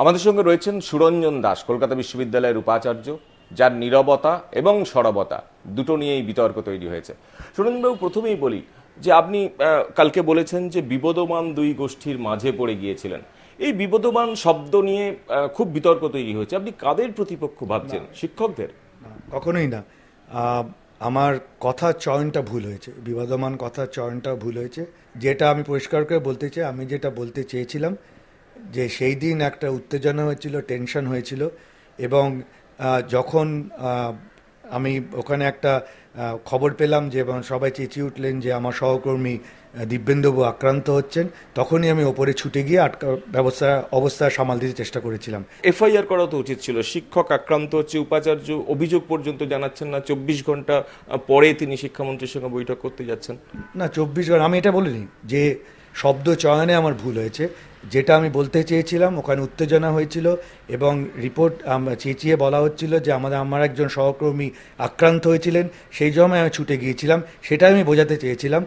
আমাদের সঙ্গে রয়েছেন সুরঞ্জন দাস কলকাতা বিশ্ববিদ্যালয়ের উপাচার্য যার নিরবতা এবং সরবতা দুটো নিয়েই বিতর্ক তৈরি হয়েছে সুরঞ্জনবাবু প্রথমেই বলি যে আপনি কালকে বলেছেন যে বিবদমান দুই গোষ্ঠীর মাঝে পড়ে গিয়েছিলেন এই বিবদমান শব্দ নিয়ে খুব বিতর্ক তৈরি হয়েছে আপনি কাদের প্রতিপক্ষ ভাবছেন শিক্ষকদের কখনোই না আমার কথা চয়নটা ভুল হয়েছে বিবাদমান কথা চয়নটা ভুল হয়েছে যেটা আমি পরিষ্কার করে বলতে চাই আমি যেটা বলতে চেয়েছিলাম যে সেই দিন একটা উত্তেজনা হয়েছিল টেনশন হয়েছিল এবং যখন আমি ওখানে একটা খবর পেলাম যে এবং সবাই চেঁচিয়ে উঠলেন যে আমার সহকর্মী দিব্যেন্দুবাবু আক্রান্ত হচ্ছেন তখনই আমি ওপরে ছুটে গিয়ে আটকা ব্যবস্থা অবস্থা সামাল দিতে চেষ্টা করেছিলাম এফআইআর করা তো উচিত ছিল শিক্ষক আক্রান্ত হচ্ছে উপাচার্য অভিযোগ পর্যন্ত জানাচ্ছেন না চব্বিশ ঘন্টা পরে তিনি শিক্ষামন্ত্রীর সঙ্গে বৈঠক করতে যাচ্ছেন না চব্বিশ ঘন্টা আমি এটা বলিনি যে শব্দ চয়নে আমার ভুল হয়েছে যেটা আমি বলতে চেয়েছিলাম ওখানে উত্তেজনা হয়েছিল এবং রিপোর্ট চেঁচিয়ে বলা হচ্ছিল যে আমাদের আমার একজন সহকর্মী আক্রান্ত হয়েছিলেন সেই জন্য আমি ছুটে গিয়েছিলাম সেটা আমি বোঝাতে চেয়েছিলাম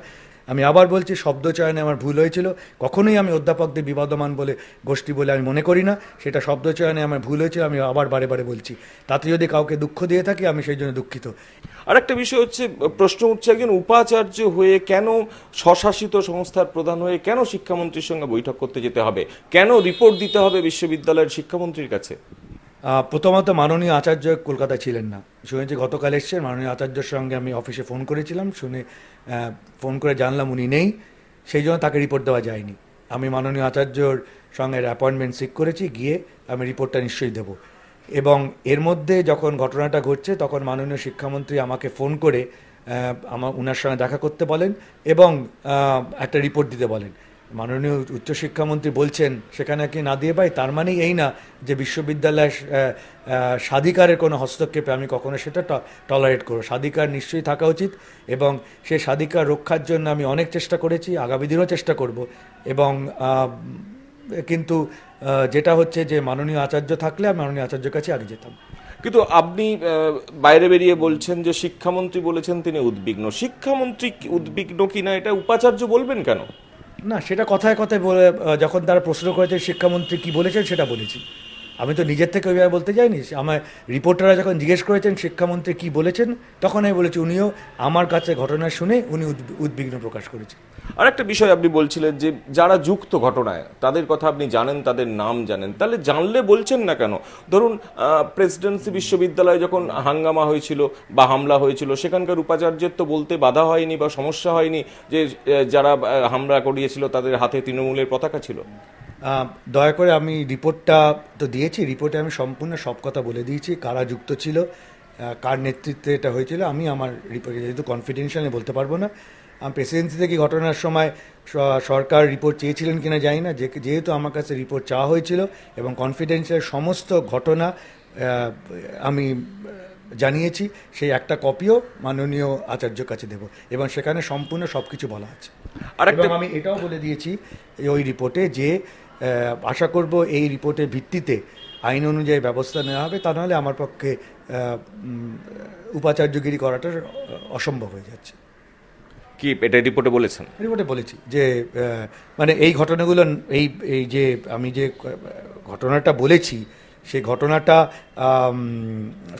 আমি আবার বলছি শব্দ চয়নে আমার ভুল হয়েছিল কখনোই আমি অধ্যাপকদের বিবাদমান বলে গোষ্ঠী বলে আমি মনে করি না সেটা শব্দ চয়নে আমার ভুল হয়েছিল আমি আবার বারে বারে বলছি তাতে যদি কাউকে দুঃখ দিয়ে থাকি আমি সেই জন্য দুঃখিত আর একটা বিষয় হচ্ছে প্রশ্ন উঠছে একজন উপাচার্য হয়ে কেন স্বশাসিত সংস্থার প্রধান হয়ে কেন শিক্ষামন্ত্রীর সঙ্গে বৈঠক করতে যেতে হবে কেন রিপোর্ট দিতে হবে বিশ্ববিদ্যালয়ের শিক্ষামন্ত্রীর কাছে প্রথমত মাননীয় আচার্য কলকাতা ছিলেন না শুনেছি গতকাল এসছেন মাননীয় আচার্যর সঙ্গে আমি অফিসে ফোন করেছিলাম শুনে ফোন করে জানলাম উনি নেই সেই জন্য তাকে রিপোর্ট দেওয়া যায়নি আমি মাননীয় আচার্যর সঙ্গে অ্যাপয়েন্টমেন্ট ঠিক করেছি গিয়ে আমি রিপোর্টটা নিশ্চয়ই দেব এবং এর মধ্যে যখন ঘটনাটা ঘটছে তখন মাননীয় শিক্ষামন্ত্রী আমাকে ফোন করে আমার ওনার সঙ্গে দেখা করতে বলেন এবং একটা রিপোর্ট দিতে বলেন মাননীয় উচ্চশিক্ষামন্ত্রী বলছেন সেখানে কি না দিয়ে পাই তার মানে এই না যে বিশ্ববিদ্যালয় স্বাধিকারের কোনো হস্তক্ষেপে আমি কখনো সেটা টলারেট করব স্বাধিকার নিশ্চয়ই থাকা উচিত এবং সেই স্বাধিকার রক্ষার জন্য আমি অনেক চেষ্টা করেছি আগামী দিনও চেষ্টা করব এবং কিন্তু যেটা হচ্ছে যে মাননীয় আচার্য থাকলে আমি মাননীয় আচার্যের কাছে আগে যেতাম কিন্তু আপনি বাইরে বেরিয়ে বলছেন যে শিক্ষামন্ত্রী বলেছেন তিনি উদ্বিগ্ন শিক্ষামন্ত্রী উদ্বিগ্ন কিনা এটা উপাচার্য বলবেন কেন না সেটা কথায় কথায় বলে যখন তারা প্রশ্ন করেছে শিক্ষামন্ত্রী কি বলেছেন সেটা বলেছি আমি তো নিজের থেকে ওইভাবে বলতে যাইনি আমার রিপোর্টাররা যখন জিজ্ঞেস করেছেন শিক্ষামন্ত্রী কি বলেছেন তখন আমি বলেছি উনিও আমার কাছে ঘটনা শুনে উনি উদ্বিগ্ন প্রকাশ করেছেন আর একটা বিষয় আপনি বলছিলেন যে যারা যুক্ত ঘটনায় তাদের কথা আপনি জানেন তাদের নাম জানেন তাহলে জানলে বলছেন না কেন ধরুন প্রেসিডেন্সি বিশ্ববিদ্যালয়ে যখন হাঙ্গামা হয়েছিল বা হামলা হয়েছিল সেখানকার উপাচার্যের তো বলতে বাধা হয়নি বা সমস্যা হয়নি যে যারা হামলা করিয়েছিল তাদের হাতে তৃণমূলের পতাকা ছিল দয়া করে আমি রিপোর্টটা তো দিয়েছি রিপোর্টে আমি সম্পূর্ণ সব কথা বলে দিয়েছি কারা যুক্ত ছিল কার নেতৃত্বে এটা হয়েছিল আমি আমার রিপোর্টে যেহেতু কনফিডেন্সিয়ালি বলতে পারবো না প্রেসিডেন্সি থেকে ঘটনার সময় সরকার রিপোর্ট চেয়েছিলেন কিনা জানি না যেহেতু আমার কাছে রিপোর্ট চাওয়া হয়েছিল এবং কনফিডেন্সিয়াল সমস্ত ঘটনা আমি জানিয়েছি সেই একটা কপিও মাননীয় আচার্যর কাছে দেব এবং সেখানে সম্পূর্ণ সব কিছু বলা আছে আর আমি এটাও বলে দিয়েছি ওই রিপোর্টে যে আশা করব এই রিপোর্টের ভিত্তিতে আইন অনুযায়ী ব্যবস্থা নেওয়া হবে তা নাহলে আমার পক্ষে উপাচার্যগিরি করাটা অসম্ভব হয়ে যাচ্ছে কি এটা রিপোর্টে বলেছেন রিপোর্টে বলেছি যে মানে এই ঘটনাগুলো এই এই যে আমি যে ঘটনাটা বলেছি সেই ঘটনাটা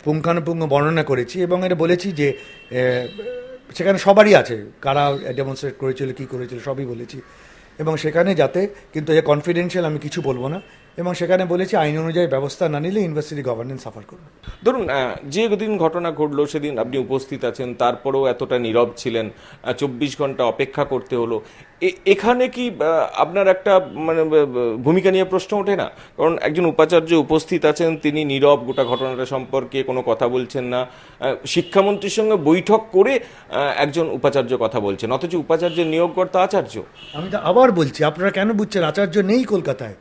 পুঙ্খানুপুঙ্খ বর্ণনা করেছি এবং এটা বলেছি যে সেখানে সবারই আছে কারা ডেমনস্ট্রেট করেছিল কী করেছিল সবই বলেছি এবং সেখানে যাতে কিন্তু এ কনফিডেন্সিয়াল আমি কিছু বলবো না এবং সেখানে বলেছি আইন অনুযায়ী ব্যবস্থা না নিলে ইউনিভার্সিটি গভর্নেন্স সাফার করবে ধরুন যে দিন ঘটনা ঘটলো সেদিন আপনি উপস্থিত আছেন তারপরেও এতটা নীরব ছিলেন চব্বিশ ঘন্টা অপেক্ষা করতে হলো এখানে কি আপনার একটা মানে ভূমিকা নিয়ে প্রশ্ন ওঠে না কারণ একজন উপাচার্য উপস্থিত আছেন তিনি নীরব গোটা ঘটনাটা সম্পর্কে কোনো কথা বলছেন না শিক্ষামন্ত্রীর সঙ্গে বৈঠক করে একজন উপাচার্য কথা বলছেন অথচ উপাচার্য নিয়োগকর্তা আচার্য আমি তো আবার বলছি আপনারা কেন বুঝছেন আচার্য নেই কলকাতায়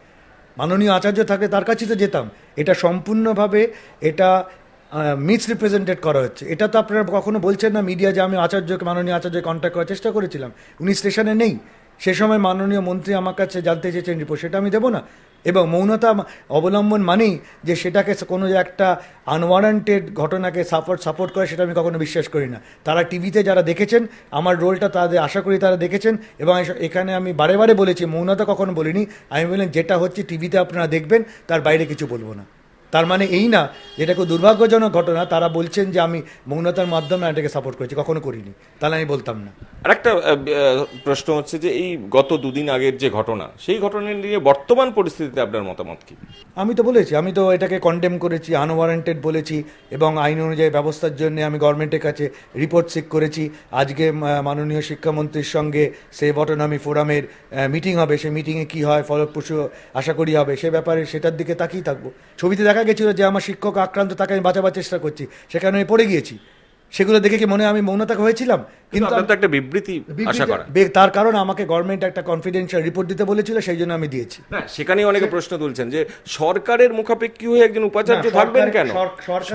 মাননীয় আচার্য থাকে তার কাছে তো যেতাম এটা সম্পূর্ণভাবে এটা মিসরিপ্রেজেন্টেড করা হচ্ছে এটা তো আপনারা কখনো বলছেন না মিডিয়া যে আমি আচার্যকে মাননীয় আচার্য কন্ট্যাক্ট করার চেষ্টা করেছিলাম উনি স্টেশনে নেই সে সময় মাননীয় মন্ত্রী আমার কাছে জানতে চেয়েছেন রিপোর্ট সেটা আমি দেবো না এবং মৌনতা অবলম্বন মানেই যে সেটাকে কোনো একটা আনওয়ারেন্টেড ঘটনাকে সাপোর্ট সাপোর্ট করে সেটা আমি কখনো বিশ্বাস করি না তারা টিভিতে যারা দেখেছেন আমার রোলটা তাদের আশা করি তারা দেখেছেন এবং এখানে আমি বারে বারে বলেছি মৌনতা কখনো বলিনি আমি বললাম যেটা হচ্ছে টিভিতে আপনারা দেখবেন তার বাইরে কিছু বলবো না তার মানে এই না যেটা খুব দুর্ভাগ্যজনক ঘটনা তারা বলছেন যে আমি মৌনতার মাধ্যমে এটাকে সাপোর্ট করেছি কখনো করিনি তাহলে আমি বলতাম না আরেকটা প্রশ্ন হচ্ছে যে এই গত দুদিন আগের যে ঘটনা সেই ঘটনা নিয়ে বর্তমান পরিস্থিতিতে আপনার মতামত কি আমি তো বলেছি আমি তো এটাকে কন্ডেম করেছি আনওয়ারেন্টেড বলেছি এবং আইন অনুযায়ী ব্যবস্থার জন্য আমি গভর্নমেন্টের কাছে রিপোর্ট সিক করেছি আজকে মাননীয় শিক্ষামন্ত্রীর সঙ্গে সেই অটোনমি ফোরামের মিটিং হবে সে মিটিংয়ে কি হয় ফলপ্রসূ আশা করি হবে সে ব্যাপারে সেটার দিকে তাকিয়ে থাকবো ছবিতে দেখা গেছিলো যে আমার শিক্ষক আক্রান্ত তাকে আমি বাঁচাবার চেষ্টা করছি সেখানে আমি পড়ে গিয়েছি সেগুলো দেখে কি মনে আমি মৌনতাক হয়েছিলাম কিন্তু আপনার তো একটা বিবৃতি আশা করা তার কারণ আমাকে গভর্নমেন্ট একটা কনফিডেন্সিয়াল রিপোর্ট দিতে বলেছিল সেই জন্য আমি দিয়েছি না সেখানেই অনেকে প্রশ্ন তুলছেন যে সরকারের মুখাপেক্ষী হয়ে একজন উপাচার্য থাকবেন কেন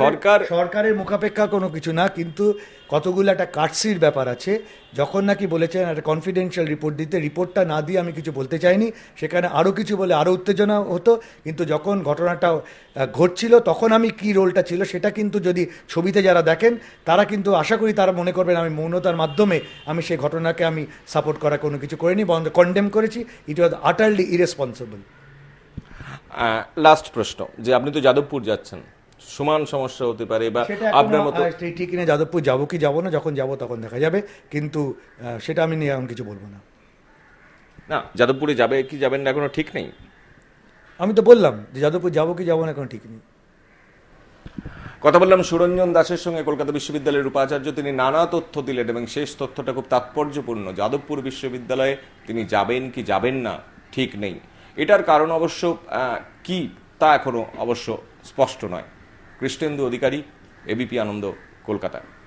সরকার সরকারের মুখাপেক্ষা কোনো কিছু না কিন্তু কতগুলো একটা কাটসির ব্যাপার আছে যখন নাকি বলেছেন একটা কনফিডেন্সিয়াল রিপোর্ট দিতে রিপোর্টটা না দিয়ে আমি কিছু বলতে চাইনি সেখানে আরও কিছু বলে আরও উত্তেজনা হতো কিন্তু যখন ঘটনাটা ঘটছিল তখন আমি কি রোলটা ছিল সেটা কিন্তু যদি ছবিতে যারা দেখেন তারা কিন্তু আশা করি তারা মনে করবেন আমি মৌনতার মাধ্যমে মাধ্যমে আমি সেই ঘটনাকে আমি সাপোর্ট করা কোনো কিছু করিনি বরং কন্ডেম করেছি ইট ওয়াজ আটারলি ইরেসপন্সিবল লাস্ট প্রশ্ন যে আপনি তো যাদবপুর যাচ্ছেন সমান সমস্যা হতে পারে বা আপনার মতো ঠিক নেই যাদবপুর যাবো কি যাবো না যখন যাব তখন দেখা যাবে কিন্তু সেটা আমি নিয়ে এমন কিছু বলবো না না যাদবপুরে যাবে কি যাবেন না এখনো ঠিক নেই আমি তো বললাম যে যাদবপুর যাবো কি যাবো না এখনো ঠিক নেই কথা বললাম সুরঞ্জন দাসের সঙ্গে কলকাতা বিশ্ববিদ্যালয়ের উপাচার্য তিনি নানা তথ্য দিলেন এবং শেষ তথ্যটা খুব তাৎপর্যপূর্ণ যাদবপুর বিশ্ববিদ্যালয়ে তিনি যাবেন কি যাবেন না ঠিক নেই এটার কারণ অবশ্য কি তা এখনো অবশ্য স্পষ্ট নয় কৃষ্ণেন্দু অধিকারী এবিপি আনন্দ কলকাতায়